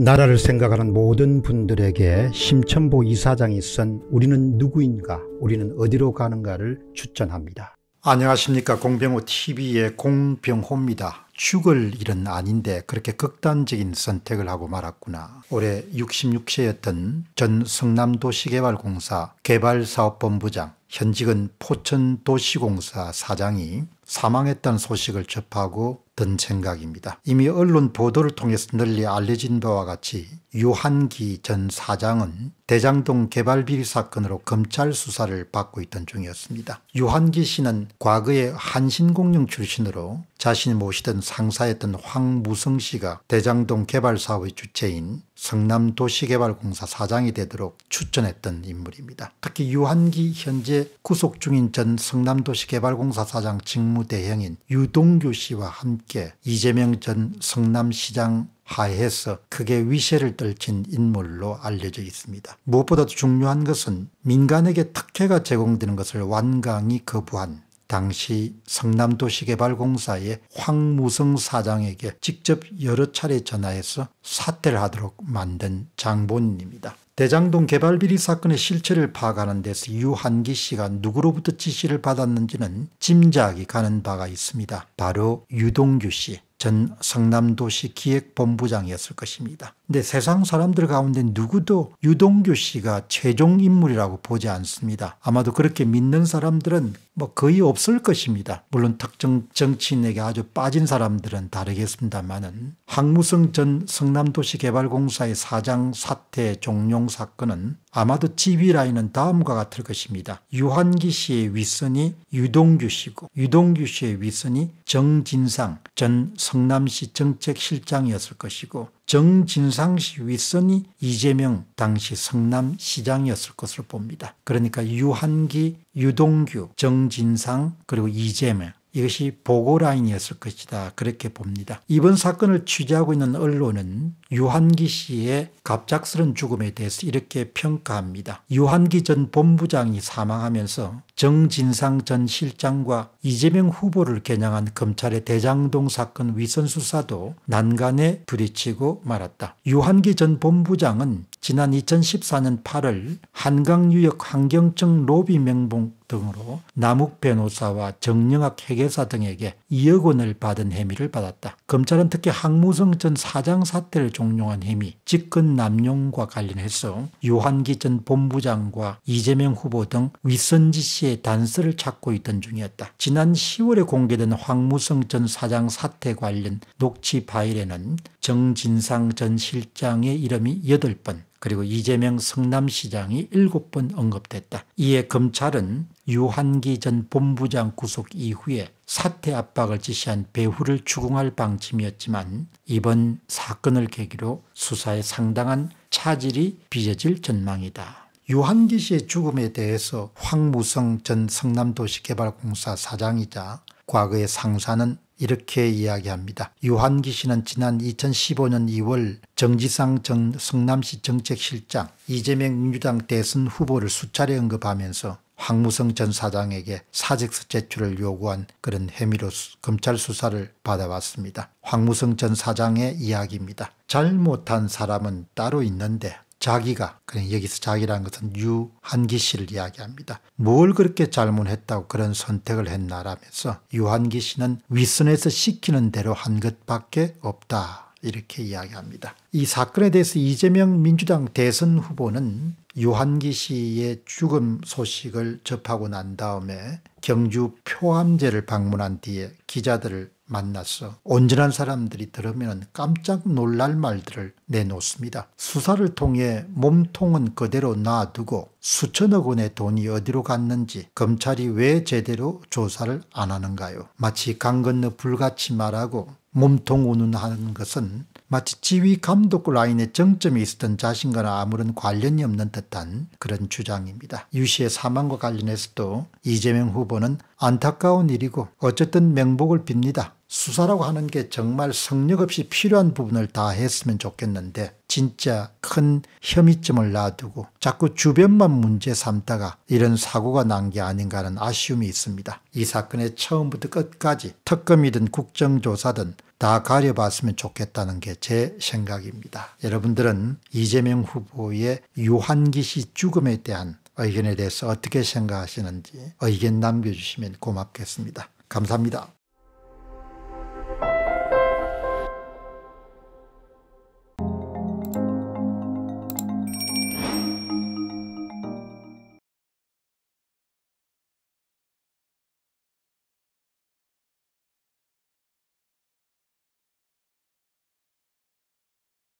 나라를 생각하는 모든 분들에게 심천보 이사장이 쓴 우리는 누구인가 우리는 어디로 가는가를 추천합니다. 안녕하십니까 공병호TV의 공병호입니다. 죽을 일은 아닌데 그렇게 극단적인 선택을 하고 말았구나. 올해 66세였던 전 성남도시개발공사 개발사업본부장 현직은 포천도시공사 사장이 사망했다는 소식을 접하고 든 생각입니다. 이미 언론 보도를 통해서 널리 알려진 바와 같이 유한기 전 사장은 대장동 개발 비리 사건으로 검찰 수사를 받고 있던 중이었습니다. 유한기 씨는 과거에 한신공룡 출신으로 자신이 모시던 상사였던 황무성 씨가 대장동 개발 사업의 주체인 성남도시개발공사 사장이 되도록 추천했던 인물입니다. 특히 유한기 현재 구속 중인 전 성남도시개발공사 사장 직무대행인 유동규 씨와 함께 함께 이재명 전 성남시장 하에서 크게 위세를 떨친 인물로 알려져 있습니다. 무엇보다도 중요한 것은 민간에게 특혜가 제공되는 것을 완강히 거부한 당시 성남도시개발공사의 황무성 사장에게 직접 여러 차례 전화해서 사퇴를 하도록 만든 장본인입니다. 대장동 개발 비리 사건의 실체를 파악하는 데서 유한기 씨가 누구로부터 지시를 받았는지는 짐작이 가는 바가 있습니다. 바로 유동규 씨. 전 성남도시 기획본부장이었을 것입니다. 근데 세상 사람들 가운데 누구도 유동규 씨가 최종 인물이라고 보지 않습니다. 아마도 그렇게 믿는 사람들은 뭐 거의 없을 것입니다. 물론 특정 정치인에게 아주 빠진 사람들은 다르겠습니다만은 항무성 전 성남도시개발공사의 사장 사태 종용 사건은 아마도 집이라인은 다음과 같을 것입니다. 유한기 씨의 윗선이 유동규 씨고 유동규 씨의 윗선이 정진상 전 성남시 정책실장이었을 것이고 정진상 씨 윗선이 이재명 당시 성남시장이었을 것으로 봅니다. 그러니까 유한기, 유동규, 정 진상 그리고 이재명 이것이 보고 라인이었을 것이다 그렇게 봅니다. 이번 사건을 취재하고 있는 언론은 유한기 씨의 갑작스런 죽음에 대해서 이렇게 평가합니다. 유한기 전 본부장이 사망하면서 정진상 전 실장과 이재명 후보를 겨냥한 검찰의 대장동 사건 위선수사도 난간에 부딪히고 말았다. 유한기 전 본부장은 지난 2014년 8월 한강유역 환경청 로비 명분 등으로 남욱 변호사와 정영학 회계사 등에게 2억 원을 받은 혐의를 받았다. 검찰은 특히 항무성 전 사장 사태를 종용한 혐의, 직권 남용과 관련해서 유한기 전 본부장과 이재명 후보 등 윗선지 씨의 단서를 찾고 있던 중이었다. 지난 10월에 공개된 황무성 전 사장 사태 관련 녹취 파일에는 정진상 전 실장의 이름이 8번, 그리고 이재명 성남시장이 7번 언급됐다. 이에 검찰은 유한기 전 본부장 구속 이후에 사태 압박을 지시한 배후를 추궁할 방침이었지만 이번 사건을 계기로 수사에 상당한 차질이 빚어질 전망이다. 유한기 씨의 죽음에 대해서 황무성 전 성남도시개발공사 사장이자 과거의 상사는 이렇게 이야기합니다. 유한기 씨는 지난 2015년 2월 정지상 전 성남시 정책실장 이재명 민주당 대선 후보를 수차례 언급하면서 황무성 전 사장에게 사직서 제출을 요구한 그런 혐의로 검찰 수사를 받아왔습니다. 황무성 전 사장의 이야기입니다. 잘못한 사람은 따로 있는데 자기가 그냥 여기서 자기라는 것은 유한기 씨를 이야기합니다. 뭘 그렇게 잘못했다고 그런 선택을 했나라면서 유한기 씨는 윗선에서 시키는 대로 한 것밖에 없다. 이렇게 이야기합니다. 이 사건에 대해서 이재명 민주당 대선 후보는 유한기 씨의 죽음 소식을 접하고 난 다음에 경주 표암제를 방문한 뒤에 기자들을 만났어. 온전한 사람들이 들으면 깜짝 놀랄 말들을 내놓습니다. 수사를 통해 몸통은 그대로 놔두고 수천억 원의 돈이 어디로 갔는지 검찰이 왜 제대로 조사를 안 하는가요? 마치 강 건너 불같이 말하고 몸통 운운하는 것은 마치 지휘 감독 라인의 정점에 있었던 자신과는 아무런 관련이 없는 듯한 그런 주장입니다. 유 씨의 사망과 관련해서도 이재명 후보는 안타까운 일이고 어쨌든 명복을 빕니다. 수사라고 하는 게 정말 성력 없이 필요한 부분을 다 했으면 좋겠는데 진짜 큰 혐의점을 놔두고 자꾸 주변만 문제 삼다가 이런 사고가 난 게 아닌가는 하 아쉬움이 있습니다. 이 사건의 처음부터 끝까지 특검이든 국정조사든 다 가려봤으면 좋겠다는 게 제 생각입니다. 여러분들은 이재명 후보의 유한기 씨 죽음에 대한 의견에 대해서 어떻게 생각하시는지 의견 남겨주시면 고맙겠습니다. 감사합니다.